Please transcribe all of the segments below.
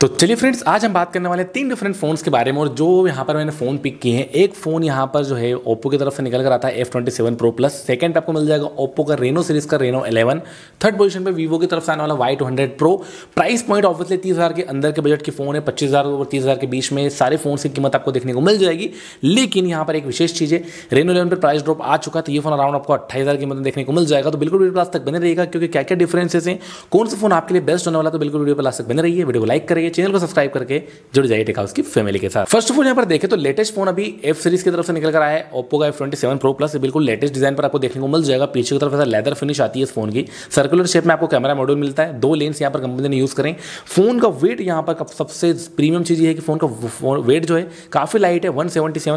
तो चलिए फ्रेंड्स आज हम बात करने वाले हैं तीन डिफरेंट फ़ोन्स के बारे में और जो यहाँ पर मैंने फ़ोन पिक किए हैं एक फ़ोन यहाँ पर जो है ओप्पो की तरफ से निकल कर आता है F twenty seven pro plus second पे आपको मिल जाएगा ओप्पो का रेनो सीरीज़ का रेनो 11 थर्ड पोजीशन पे वीवो की तरफ से आने वाला Y two hundred pro price point obviously तीस हज़ार के अंदर के बजट के फ़ोन है पच्चीस हज़ार और तीस हज़ार के बीच में सारे फ़ोन की कीमत आपको देखने को मिल जाएगी लेकिन यहाँ पर एक विशेष चीज़ है रेनो इलेवन पर प्राइस ड्रॉप आ चुका तो ये फ़ोन अराउंड आपको अट्ठाईस हज़ार कीमत देखने को मिल जाएगा तो बिल्कुल वीडियो प्लास तक बने रहेगा क्योंकि क्या क्या डिफ्रेंसेस हैं कौन सा फ़ोन आपके लिए बेस्ट होने वाला तो बिल्कुल वीडियो प्लास तक बने रही है वीडियो को लाइक करें जाइए चैनल को सब्सक्राइब करके जुड़ जाइए टेक हाउस की फैमिली के साथ फर्स्ट ऑफ ऑल यहाँ पर देखें तो लेटेस्ट फोन अभी एफ सीरीज की तरफ से निकल कर आया है ओप्पो का F twenty seven pro plus बिल्कुल लेटेस्ट डिजाइन पर आपको देखने को मिल जाएगा पीछे की तरफ ऐसा लेदर फिनिश आती है इस फोन की सर्कुलर शेप में आपको कैमरा मॉड्यूल मिलता है दो लेंस यहाँ पर कंपनी ने यूज करें फोन का वेट यहाँ पर सबसे प्रीमियम चीज ये है कि फोन का वेट जो है काफी लाइट है वन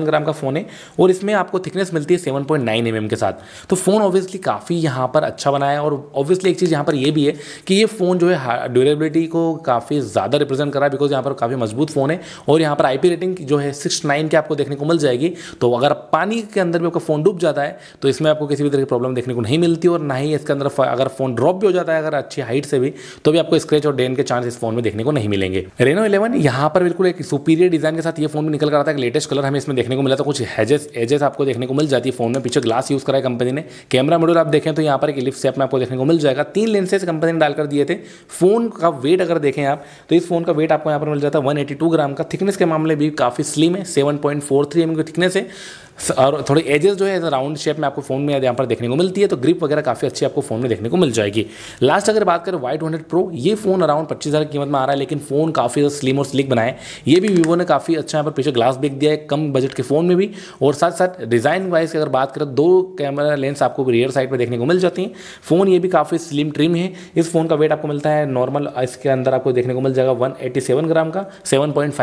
ग्राम का फोन है और इसमें आपको थिकनेस मिलती है सेवन पॉइंट mm के साथ तो फोन ऑब्वियसली काफी यहाँ पर अच्छा बनाया और ऑब्वियसली एक चीज यहाँ पर यह भी है कि ये फोन जो है ड्यूरेबिलिटी को काफी ज्यादा रिप्रेजेंट रिप्रेजेंट कर रहा है बिकॉज यहाँ पर काफ़ी मजबूत फ़ोन है और यहाँ पर आई रेटिंग जो है सिक्स नाइन की आपको देखने को मिल जाएगी तो अगर पानी के अंदर भी आपका फ़ोन डूब जाता है तो इसमें आपको किसी भी तरह की प्रॉब्लम देखने को नहीं मिलती और ना ही इसके अंदर अगर फ़ोन ड्रॉप भी हो जाता है अगर अच्छी हाइट से भी तो भी आपको स्क्रेच और डेन के चांस इस फोन में देखने को नहीं मिलेंगे रेनो इलेवन यहाँ पर बिल्कुल एक सुपीरियर डिज़ाइन के साथ ये फोन भी निकल कर आता है लेटेस्ट कलर हमें इसमें देखने को मिला था तो कुछ हेजेस एजेस आपको देखने को मिल जाती है फोन में पीछे ग्लास यूज़ करा है कंपनी ने कैमरा मॉडल आप देखें तो यहाँ पर एक लिफ्ट शेप में आपको देखने को मिल जाएगा तीन लेंसेज कंपनी ने डालकर दिए थे फोन का वेट अगर देखें आप तो इस फोन का वेट आपको यहाँ पर मिल जाता है 182 ग्राम का थिकनेस के मामले भी काफ़ी स्लिम है 7.43 पॉइंट mm की थिकनेस है और थोड़ी एजेस जो है राउंड शेप में आपको फोन में यहाँ पर देखने को मिलती है तो ग्रिप वगैरह काफ़ी अच्छी आपको फोन में देखने को मिल जाएगी लास्ट अगर बात करें वाइट हंड्रेड प्रो ये फोन अराउंड पच्चीस हज़ार कीमत में आ रहा है लेकिन फोन काफ़ी स्लिम और स्लिक बनाए ये भी वीवो ने काफ़ी अच्छा यहाँ पर पीछे ग्लास देख दिया है कम बजट के फ़ोन में भी और साथ साथ डिज़ाइन वाइज की अगर बात करें दो कैमरा लेंस आपको रियर साइड पर देखने को मिल जाती है फ़ोन ये भी काफ़ी स्लिम ट्रिम है इस फ़ोन का वेट आपको मिलता है नॉर्मल इसके अंदर आपको देखने को मिल जाएगा वन ग्राम का सेवन पॉइंट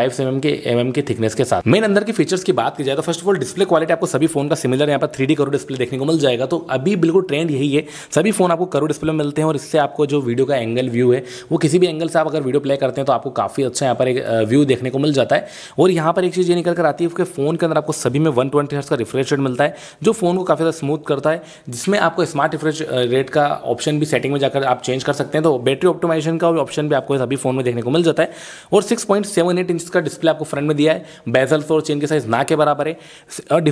के एम के थिकनेस के साथ मेन अंदर के फीचर्स की बात की जाए तो first of all display quality quality आपको सभी फोन का सिमिलर यहाँ पर थ्री डी करो डिस्प्ले देखने को मिल जाएगा तो अभी बिल्कुल ट्रेंड यही है सभी फोन आपको करो डिस्प्ले में मिलते हैं और इससे आपको जो वीडियो का एंगल व्यू है वो किसी भी एंगल से आप अगर वीडियो प्ले करते हैं तो आपको काफ़ी अच्छा यहाँ पर एक व्यू देखने को मिल जाता है और यहाँ पर एक चीज़ ये निकल कर आती है कि फ़ोन के अंदर आपको सभी में वन ट्वेंटी का रिफ्रेश रेट मिलता है जो फ़ोन को काफ़ी ज़्यादा स्मूथ करता है जिसमें आपको स्मार्ट रिफ्रेश रेट का ऑप्शन भी सेटिंग में जाकर आप चेंज कर सकते हैं तो बैटरी ऑप्टिमाइजेशन का ऑप्शन भी आपको सभी फ़ोन में देखने को मिल जाता है और six point seven eight inch का डिस्प्ले आपको फ्रंट में दिया है बेजल फोर चेन के साइज़ ना के बराबर है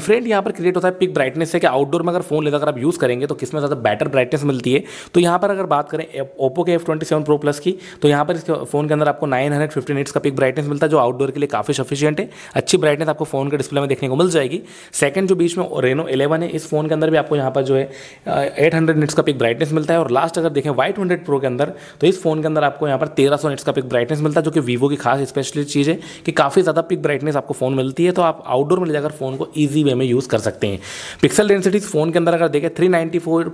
डिफरेंट यहाँ पर क्रिएट होता है पिक ब्राइटनेस से कि आउटडोर में अगर फोन लेकर आप यूज़ करेंगे तो किसमें ज़्यादा बेटर ब्राइटनेस मिलती है तो यहाँ पर अगर बात करें ओप्पो के F twenty seven pro plus की तो यहाँ पर इस फोन के अंदर आपको नाइन हंड्रेड फिफ्टी का पिक ब्राइटनेस मिलता है जो आउटडोर के लिए काफ़ी सफिशियंट है अच्छी ब्राइटनेस आपको फोन के डिस्प्ले में देखने को मिल जाएगी सेकंड जो बीच में रेनो इलेवन है इस फोन के अंदर भी आपको यहाँ पर जो है एट हंड्रेड नीट्स का पिक ब्राइटनेस मिलता है और लास्ट अगर देखें वाई हंड्रेड प्रो के अंदर तो इस फोन के अंदर आपको यहाँ पर तेरह सौ नीट्स का पिक ब्राइटनेस मिलता है जो कि वीवो की खास स्पेशली चीज़ है कि काफ़ी ज़्यादा पिक ब्राइटनेस आपको फोन मिलती है तो आप आउटडोर में ले जाकर फोन को ईजी वे में यूज़ कर सकते हैं पिक्सल डेंसिटीज़ फ़ोन के अंदर अगर देखें थ्री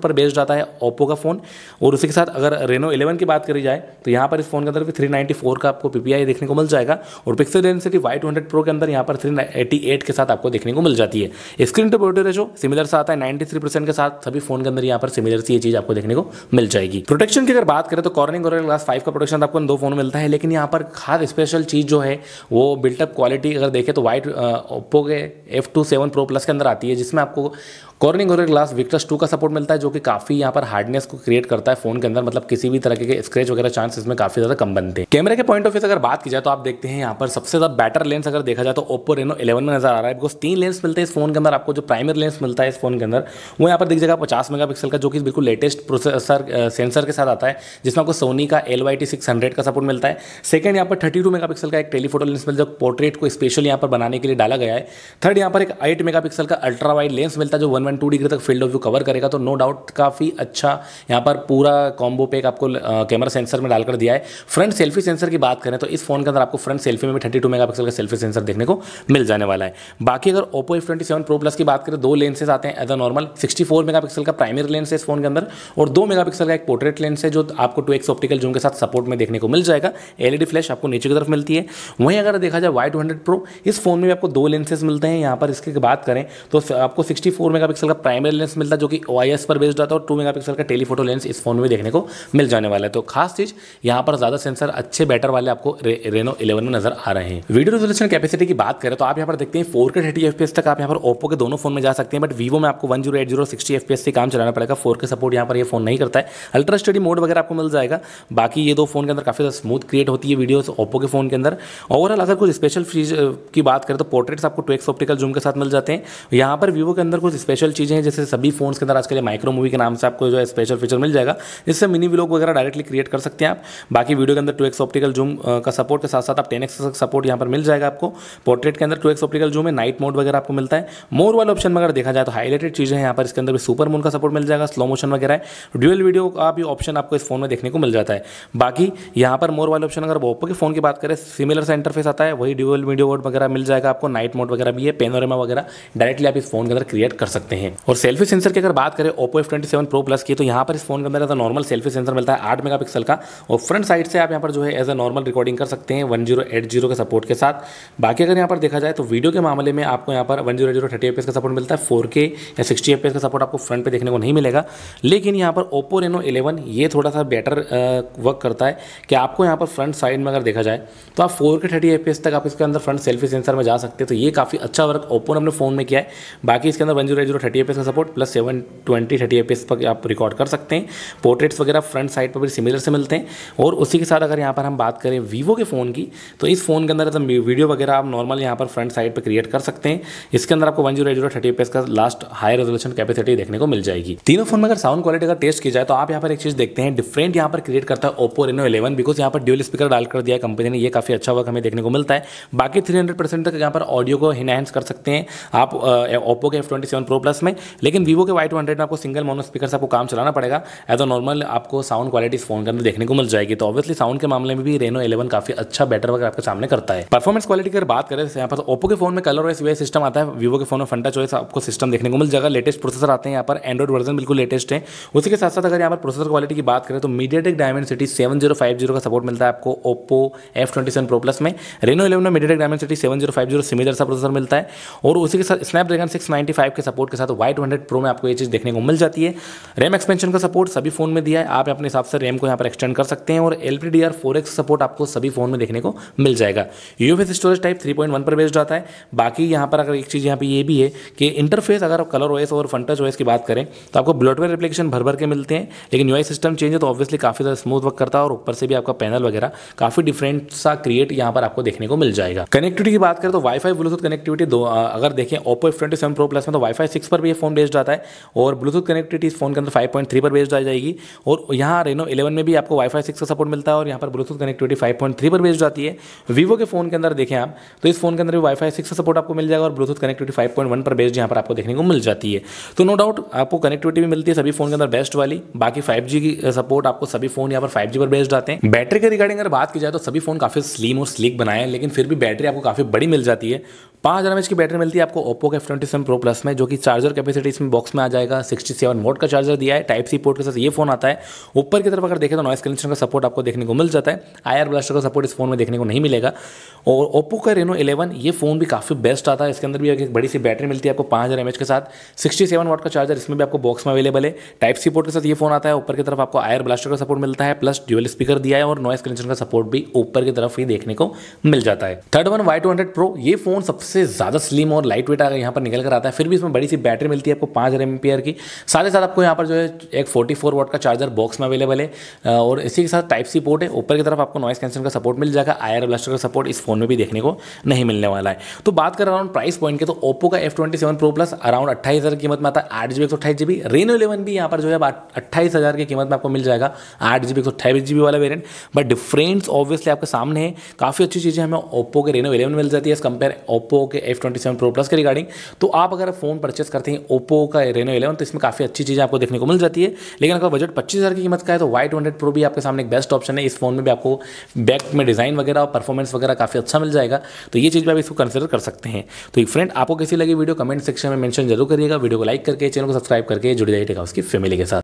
पर बेस्ड आता है ओप्पो का फ़ोन और उसी के साथ अगर रेनो इलेवन की बात करी जाए तो यहाँ पर इस फ़ोन के अंदर भी थ्री का आपको पीपीआई देखने को मिल जाएगा और pixel density Y two hundred pro के अंदर यहाँ पर थ्री के साथ आपको देखने को मिल जाती है screen to body ratio similar सा आता है नाइन्टी के साथ सभी फ़ोन के अंदर यहाँ पर सिमिलर सी ये चीज़ आपको देखने को मिल जाएगी प्रोटेक्शन की अगर बात करें तो कॉर्निंग और ग्लास फाइव का प्रोटेक्शन आपको दो फ़ोन मिलता है लेकिन यहाँ पर खास स्पेशल चीज़ जो है वो बिल्टअप क्वालिटी अगर देखें तो वाइट ओप्पो के F two seven pro plus के अंदर आती है जिसमें आपको Corning Gorilla Glass Victus two का सपोर्ट मिलता है जो कि काफ़ी यहाँ पर हार्डनेस को क्रिएट करता है फोन के अंदर मतलब किसी भी तरह के स्क्रेच वगैरह चांस इसमें काफ़ी ज़्यादा कम बनते हैं कैमरे के पॉइंट ऑफ व्यू अगर बात की जाए तो आप देखते हैं यहाँ पर सबसे ज़्यादा बेटर लेंस अगर देखा जाए तो ओप्पो रेनो इलेवन में नजर आ रहा है बिकॉज तीन लेंस मिलते हैं इस फोन के अंदर आपको जो प्राइमरी लेंस मिलता है इस फोन के अंदर वो यहाँ पर दिख जाएगा पचास मेगा का जो कि बिल्कुल लेटेस्ट प्रोसेसर सेंसर के साथ आता है जिसमें आपको सोनी का L Y T six hundred का सपोर्ट मिलता है सेकंड यहाँ पर थर्टी टू मेगापिक्सल का एक टेलीफोटो लेंस मिलता है जो पोर्ट्रेट को स्पेशल यहाँ पर बनाने के लिए डाला गया है थर्ड यहाँ पर एक एट मेगापिक्सल का अल्ट्रा वाइड लेंस मिलता है जो वन वन टू डिग्री तक फील्ड ऑफ व्यू कवर करेगा तो नो डाउट काफ़ी अच्छा यहाँ पर पूरा कॉम्बो पैक आपको कैमरा सेंसर में डालकर दिया है फ्रंट सेल्फी सेंसर की बात करें तो इस फोन के अंदर आपको फ्रंट सेल्फी में भी थर्टी टू मेगापिक्सल का सेल्फी सेंसर देखने को मिल जाने वाला है बाकी अगर Oppo F twenty seven pro plus की बात करें दो लेंसेज आते हैं as a normal sixty four megapixel का प्राइमरी लेंस है इस फोन के अंदर और दो मेगापिक्सल का एक पोर्ट्रेट लेंस है जो आपको टू एक्स ऑप्टिकल जूम के साथ सपोर्ट में देखने को मिल जाएगा एलईडी फ्लैश e आपको नीचे की तरफ मिलती है वहीं अगर देखा जाए वाई टू हंड्रेड प्रो इस फोन में भी आपको दो लेंसेज मिलते हैं यहाँ पर इसके बाद बात करें तो आपको 64 मेगापिक्सल का प्राइमरी लेंस मिलता है जो कि ओ पर बेस्ड रहता है और टू मेगापिक्सल का टेलीफोटो लेंस इस फोन में देखने को मिल जाने वाला है तो खास चीज़ यहाँ पर ज़्यादा सेंसर अच्छे बेटर वाले आपको रेनो इलेवन में नजर आ रहे हैं वीडियो रेजोल्यूशन कैपेसिटी की बात करें तो आप यहाँ पर देखते हैं फोर के थर्टी एफ तक आप यहाँ पर ओपो के दोनों फोन में जा सकते हैं बट वीवो में आपको one zero eight zero sixty F से काम चलाना पड़ेगा फोर के सपोर्ट यहाँ पर यह फोन नहीं करता है अल्ट्रा स्टडी मोड वगैरह आपको मिल जाएगा बाकी ये दो फोन के अंदर काफ़ी ज़्यादा स्मूथ क्रिएट होती है वीडियो ओप्पो के फोन के अंदर ओवरऑल अगर कुछ स्पेशल फीज की बात करें तो पोर्ट्रेट्स आपको टू एक्स ऑप्टिकल जूम के साथ मिल जाते हैं करते हैं यहाँ पर वीवो के अंदर कुछ स्पेशल चीज़ें हैं जैसे सभी फोन्स के अंदर आजकल माइक्रो मूवी के नाम से आपको जो है स्पेशल फीचर मिल जाएगा जिससे मिनी व्लॉग वगैरह डायरेक्टली क्रिएट कर सकते हैं आप बाकी वीडियो के अंदर टू ऑप्टिकल जूम का सपोर्ट के साथ साथ आप टेन सपोर्ट यहाँ पर मिल जाएगा आपको पोर्ट्रेट के अंदर टू ऑप्टिकल जूम है नाइट मोड वगैरह आपको मिलता है मोर वाले ऑप्शन में अगर देखा जाए तो हाईलाइटेड चीज़ें हैं यहाँ पर इसके अंदर भी सुपर मून का सपोर्ट मिल जाएगा स्लो मोशन वगैरह है ड्यूअल वीडियो का भी ऑप्शन आपको इस फोन में देखने को मिल जाता है बाकी यहाँ पर मोर वाले ऑप्शन अगर ओप्पो के फोन की बात करें सिमिलर सा इंटरफेस आता है वही ड्यूल वीडियो वगैरह मिल जाएगा आपको नाइट मोड वगैरह भी है पेनोरेमा वगैरह डायरेक्टली आप इस फोन के अंदर क्रिएट कर सकते हैं और सेल्फी सेंसर की अगर बात करें Oppo F twenty seven pro plus की तो यहाँ पर इस फोन के अंदर एज नॉर्मल सेल्फी सेंसर मिलता है आठ मेगा का और फ्रंट साइड से आप यहाँ पर जो है एज अ नॉर्मल रिकॉर्डिंग कर सकते हैं वन के सपोर्ट के साथ बाकी अगर यहाँ पर देखा जाए तो वीडियो के मामले में आपको यहाँ पर वन जीरो जीरो थर्टी का सपोर्ट मिलता है फोर या सिक्सटी एफ का सपोर्ट आपको फ्रंट पर देखने को नहीं मिलेगा लेकिन यहाँ पर ओप्पो रेनो इलेवन ये थोड़ा सा बेटर वर्क करता है कि आपको यहाँ पर फ्रंट साइड में अगर देखा जाए तो आप फोर के थर्टी एफ तक आप इसके अंदर फ्रंट सेल्फी सेंसर में जा सकते हैं तो ये काफ़ी अच्छा वर्क ओप्पो ने अपने फ़ोन फ़ोन में किया है बाकी इसके अंदर one zero zero thirty F का support plus seven twenty thirty F पर आप रिकॉर्ड कर सकते हैं पोर्ट्रेट्स वगैरह फ्रंट साइड पर भी सिमिलर से मिलते हैं और उसी के साथ अगर यहाँ पर हम बात करें वीवो के फ़ोन की तो इस फ़ोन के अंदर वीडियो वगैरह आप नॉर्मल यहाँ पर फ्रंट साइड पर क्रिएट कर सकते हैं इसके अंदर आपको one zero zero thirty F का लास्ट हाई रेजोल्यूशन कैपेसिटी देखने को मिल जाएगी तीनों फोन में अगर साउंड क्वालिटी का टेस्ट किया जाए तो आप यहाँ पर एक चीज़ देखते हैं डिफरेंट यहाँ पर क्रिएट करता है ओपो रेनो इलेवन बिकॉज यहाँ पर ड्यूल स्पीकर डाल कर दिया कंपनी ने ये काफ़ी अच्छा वर्क हमें देखने को मिलता है बाकी थ्री हंड्रेड परसेंट तक यहाँ पर ऑडियो को इनहेंस कर सकते हैं आप ओप्पो के F twenty seven pro plus में लेकिन वीवो के वाई टू हंड्रेड में आपको सिंगल मोनो स्पीकर से आपको काम चलाना पड़ेगा एज अ नॉर्मल आपको साउंड क्वालिटी फोन के अंदर देखने को मिल जाएगी तो ऑब्वियसली साउंड के मामले में भी रेनो इलेवन काफी अच्छा बेटर वगैरह आपके सामने करता है परफॉर्मेंस क्वालिटी की अगर बात करें यहाँ पर ओप्पो के फोन में कलर वाइस सिस्टम आता है वीवो के फोन में फंटा चॉइस आपको सिस्टम देखने को मिल जाएगा लेटेस्ट प्रोसेसर आते हैं यहाँ पर एंड्रॉइड वर्जन बिल्कुल लेटेस्ट है उसी के साथ साथ अगर यहाँ पर प्रोसेसर क्वालिटी की बात करें तो MediaTek Dimensity seven zero five zero का सपोर्ट मिलता है आपको Oppo F twenty seven pro plus में रेनो इलेवन में MediaTek Dimensity seven zero five zero similar सा प्रोसेसर मिलता है और उसी के साथ स्नैपड्रैगन 695 के सपोर्ट के साथ वाई टू हंड्रेड प्रो में आपको ये चीज़ देखने को मिल जाती है रैम एक्सपेंशन का सपोर्ट सभी फोन में दिया है आप अपने हिसाब से रैम को यहाँ पर एक्सटेंड कर सकते हैं और L P D R four X support आपको सभी फोन में देखने को मिल जाएगा U F S storage type three point one पर बेस्ड आता है बाकी यहाँ पर अगर एक चीज़ यहाँ पर ये भी है कि इंटरफेस अगर आप कलर ओएस और फंटच ओएस की बात करें तो आपको ब्लॉटवेयर एप्लीकेशन भर भर के मिलते हैं लेकिन यू सिस्टम चेंज है तो ऑब्वियसली काफ़ी ज़्यादा स्मूथ वर्क करता है और ऊपर से भी आपका पैनल वगैरह काफ़ी डिफरेंट सा क्रिएट यहाँ पर आपको देखने को मिल जाएगा कनेक्टिविटी की बात करें तो वाईफाई ब्लूटूथ कनेक्टिविटी दो अगर देखें देखें Oppo twenty seven pro plus में तो वाईफाई सिक्स पर भी ये फोन बेस्ड आता है और ब्लूटूथ कनेक्टिविटी इस फोन के अंदर फाइव पॉइंट थ्री पर बेस्ड आ जाएगी और यहाँ रेनो इलेवन में भी आपको वाईफाई सिक्स का सपोर्ट मिलता है और यहाँ पर Bluetooth connectivity five point three पर बेस्ड आती है वीवो के फोन के अंदर देखें आप तो इस फोन के अंदर भी वाईफाई सिक्स का सपोर्ट आपको मिल जाएगा और Bluetooth connectivity five point one पर बेस्ड यहाँ पर आपको देखने को मिल जाती है तो नो डाउट आपको कनेक्टिविटी भी मिलती है सभी फोन के अंदर बेस्ट वाली बाकी फाइव जी की सपोर्ट आपको सभी फोन यहाँ पर फाइव जी पर बेस्ड आते हैं बैटरी के रिगार्डिंग अगर बात की जाए तो सभी फोन काफी स्लीम और स्लिक बनाए हैं लेकिन फिर भी बैटरी आपको काफी बड़ी मिल जाती है पाँच हज़ार एम की बैटरी मिलती है आपको आपको ओप्पो के F twenty seven pro plus में जो कि चार्जर कैपेसिटी इसमें बॉक्स में आ जाएगा सिक्सटी सेवन मोड का चार्जर दिया है टाइप सी पोर्ट के साथ ये फोन आता है ऊपर की तरफ अगर देखें तो नॉइस कैंसिलेशन का सपोर्ट आपको देखने को मिल जाता है आयर ब्लास्टर का सपोर्ट इस फोन में देखने को नहीं मिलेगा और ओप्पो का रेनो इलेवन ये फोन भी काफ़ी बेस्ट आता है इसके अंदर भी एक बड़ी सी बैटरी मिलती है आपको पाँच हज़ार के साथ सिक्सटी सेवन वॉट का चार्जर इसमें भी आपको बॉक्स में अवेलेबल है टाइप सी पोर्ट के साथ ये फोन आता है ऊपर की तरफ आपको आयर ब्लास्टर का सपोर्ट मिलता है प्लस ड्यूअल स्पीकर दिया है और नॉइस कैंसिलेशन का सपोर्ट भी ऊपर की तरफ ही देखने को मिल जाता है third one Y two hundred pro ये फोन सबसे ज़्यादा स्लिम और लाइट लिक्विड आगे यहाँ पर निकल कर आता है फिर भी इसमें बड़ी सी बैटरी मिलती है आपको पाँच हज़ार एमपेयर की साथ ही साथ आपको यहाँ पर जो है एक फोर्टी फोर वॉट का चार्जर बॉक्स में अवेलेबल है और इसी के साथ टाइप सी पोर्ट है ऊपर की तरफ आपको नॉइस कैंसिल का सपोर्ट मिल जाएगा आयर ब्लास्टर का सपोर्ट इस फोन में भी देखने को नहीं मिलने वाला है तो बात कर अराउंड प्राइस पॉइंट के तो ओप्पो का F twenty seven pro plus around अट्ठाईस हज़ार कीमत में आता है आठ जी एक सौ अट्ठाईस जी बी रेनो इलेवन भी यहाँ पर जो है अट्ठाईस हज़ार की कीमत में आपको मिल जाएगा आठ जी बी एक सौ अट्ठाईस जी बी वाला वेरियंट बट डिफरेंस ऑब्वियसली आपके सामने है काफ़ी अच्छी चीज़ें हमें ओप्पो के रेनो इलेवन मिल जाती है एज कंपेयर ओप्पो के F twenty seven pro plus के रिगार्डिंग तो आप अगर फ़ोन परचेस करते हैं ओप्पो का रेनो इलेवन तो इसमें काफ़ी अच्छी चीज़ें आपको देखने को मिल जाती है लेकिन अगर बजट पच्चीस हज़ार की कीमत का है तो वाई टू हंड्रेड प्रो भी आपके सामने एक बेस्ट ऑप्शन है इस फोन में भी आपको बैक में डिज़ाइन वगैरह और परफॉर्मेंस वगैरह काफ़ी अच्छा मिल जाएगा तो ये चीज़ भी आप इसको कंसिडर कर सकते हैं तो फ्रेंड आपको कैसी लगी वीडियो कमेंट सेक्शन में मेंशन जरूर करिएगा वीडियो को लाइक करके चैनल को सब्सक्राइब करके जुड़े जाइएगा उसकी फैमिली के साथ